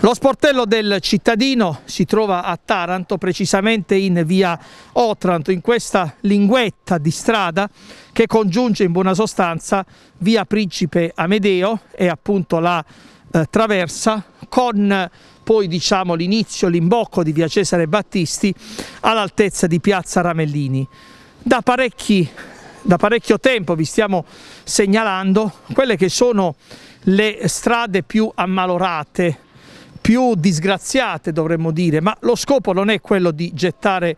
Lo sportello del cittadino si trova a Taranto, precisamente in via Otranto, in questa linguetta di strada che congiunge in buona sostanza via Principe Amedeo e appunto la eh, traversa con poi diciamo l'inizio, l'imbocco di via Cesare Battisti all'altezza di piazza Ramellini. Da, da parecchio tempo vi stiamo segnalando quelle che sono le strade più ammalorate più disgraziate dovremmo dire, ma lo scopo non è quello di gettare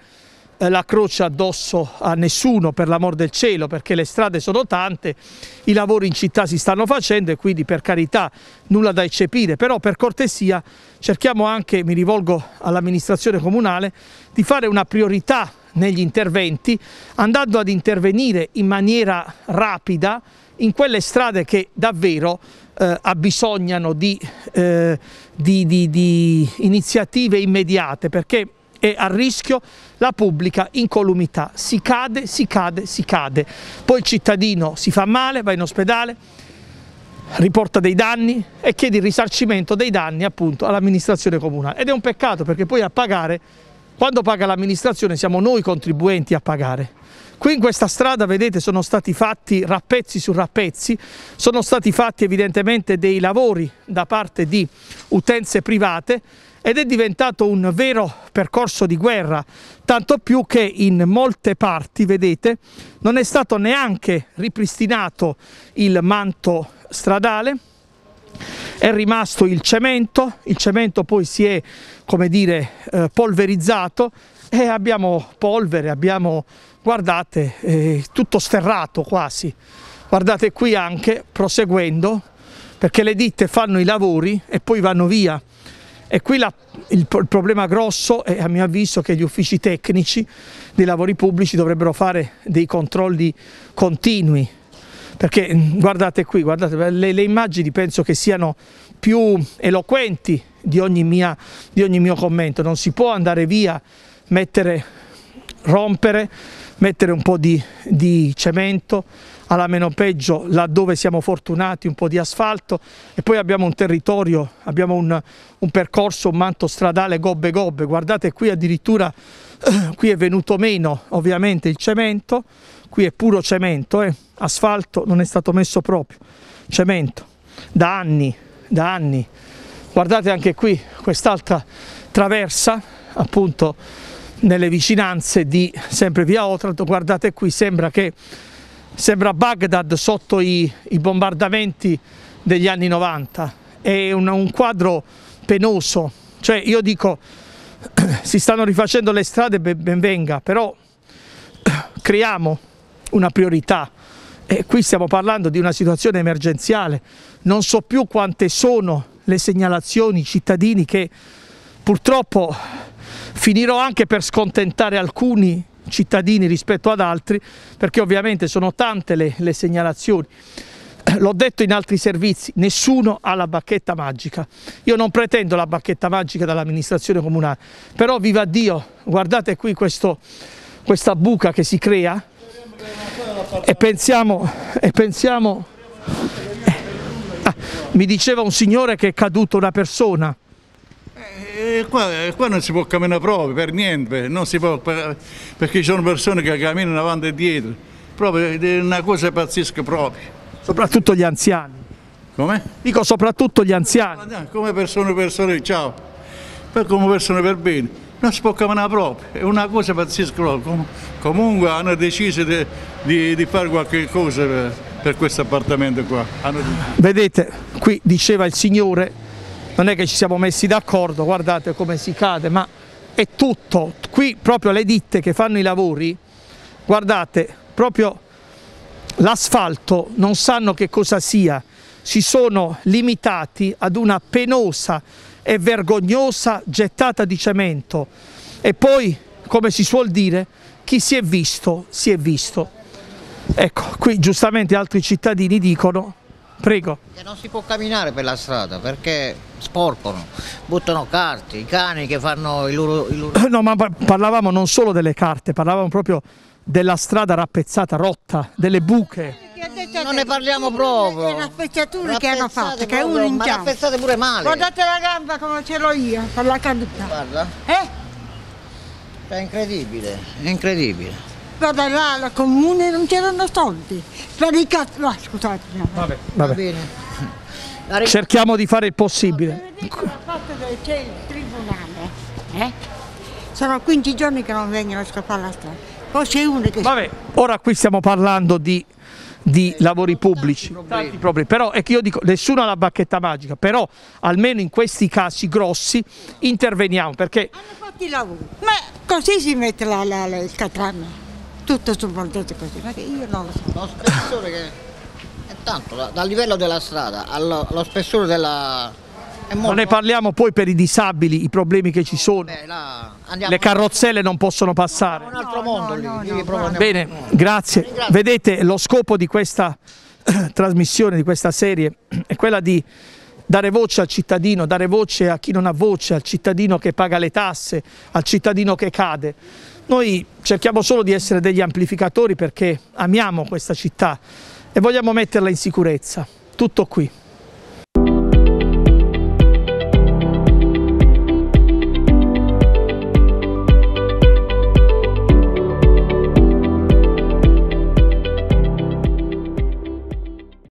eh, la croce addosso a nessuno per l'amor del cielo perché le strade sono tante, i lavori in città si stanno facendo e quindi per carità nulla da eccepire, però per cortesia cerchiamo anche, mi rivolgo all'amministrazione comunale, di fare una priorità negli interventi andando ad intervenire in maniera rapida in quelle strade che davvero eh, abbisognano di, eh, di, di, di iniziative immediate perché è a rischio la pubblica incolumità. Si cade, si cade, si cade. Poi il cittadino si fa male, va in ospedale, riporta dei danni e chiede il risarcimento dei danni appunto all'amministrazione comunale. Ed è un peccato perché poi a pagare, quando paga l'amministrazione siamo noi contribuenti a pagare. Qui in questa strada, vedete, sono stati fatti rappezzi su rappezzi, sono stati fatti evidentemente dei lavori da parte di utenze private ed è diventato un vero percorso di guerra, tanto più che in molte parti, vedete, non è stato neanche ripristinato il manto stradale, è rimasto il cemento, il cemento poi si è, come dire, eh, polverizzato, e eh, abbiamo polvere, abbiamo, guardate, eh, tutto sterrato quasi. Guardate qui anche, proseguendo, perché le ditte fanno i lavori e poi vanno via. E qui la, il, il, problema grosso è a mio avviso che gli uffici tecnici dei lavori pubblici dovrebbero fare dei controlli continui, perché mm, guardate qui, guardate, le, le immagini penso che siano più eloquenti di ogni, mia, di ogni mio commento, non si può andare via mettere, rompere, mettere un po' di, di cemento, alla meno peggio laddove siamo fortunati un po' di asfalto e poi abbiamo un territorio, abbiamo un, un percorso, un manto stradale gobbe gobbe, guardate qui addirittura qui è venuto meno ovviamente il cemento, qui è puro cemento, eh? asfalto non è stato messo proprio, cemento, da anni, da anni. Guardate anche qui quest'altra traversa, appunto nelle vicinanze di sempre via Otranto, guardate qui, sembra che sembra Baghdad sotto i, i bombardamenti degli anni 90, è un, un quadro penoso, cioè io dico si stanno rifacendo le strade, ben venga, però creiamo una priorità e qui stiamo parlando di una situazione emergenziale, non so più quante sono le segnalazioni i cittadini che purtroppo finirò anche per scontentare alcuni cittadini rispetto ad altri perché ovviamente sono tante le, le segnalazioni l'ho detto in altri servizi, nessuno ha la bacchetta magica. Io non pretendo la bacchetta magica dall'amministrazione comunale, però viva Dio, guardate qui questo, questa buca che si crea e pensiamo, e pensiamo eh, ah, mi diceva un signore che è caduta una persona, eh, eh, qua, qua, non si può camminare proprio, per niente, non si può, per, perché ci sono persone che camminano avanti e dietro, proprio è una cosa pazzesca proprio. Soprattutto gli anziani. Come? Dico soprattutto gli anziani. Ah, come persone, persone, ciao, per come persone per bene, non si può camminare proprio, è una cosa pazzesca proprio. comunque hanno deciso di, di, di fare qualche cosa per, per questo appartamento qua. Hanno... Vedete, qui diceva il signore non è che ci siamo messi d'accordo, guardate come si cade, ma è tutto. Qui proprio le ditte che fanno i lavori, guardate, proprio l'asfalto non sanno che cosa sia, si sono limitati ad una penosa e vergognosa gettata di cemento e poi, come si suol dire, chi si è visto, si è visto. Ecco, qui giustamente altri cittadini dicono, prego. Che non si può camminare per la strada perché sporcano, buttano carte, i cani che fanno il loro, il loro... No, ma parlavamo non solo delle carte, parlavamo proprio della strada rappezzata, rotta, delle buche. Non ne parliamo proprio. Le raffezzature che hanno fatto, che è uno in Ma raffezzate pure male. Guardate la gamba come ce l'ho io, per la caduta. Guarda. Eh? È incredibile, è incredibile. Guarda là, al comune non c'erano soldi. Per i cazzo... No, scusate. vabbè. Va bene cerchiamo di fare il possibile. C'è il tribunale, eh? sono 15 giorni che non vengono a scappare la strada, poi c'è uno che... Vabbè, ora qui stiamo parlando di di lavori pubblici, tanti problemi. però è ecco, che io dico nessuno ha la bacchetta magica, però almeno in questi casi grossi interveniamo perché... Hanno fatto i lavori, ma così si mette la, la, la, il catrame, tutto sul così, ma io non lo so. Lo spessore che tanto, dal livello della strada allo, allo spessore della... Molto... Ma ne parliamo poi per i disabili, i problemi che ci sono, Beh, là, le carrozzelle non possono passare. No, un altro mondo no, lì, no, lì Bene, grazie. grazie. Vedete, lo scopo di questa trasmissione, di questa serie, è quella di dare voce al cittadino, dare voce a chi non ha voce, al cittadino che paga le tasse, al cittadino che cade. Noi cerchiamo solo di essere degli amplificatori perché amiamo questa città, e vogliamo metterla in sicurezza. Tutto qui.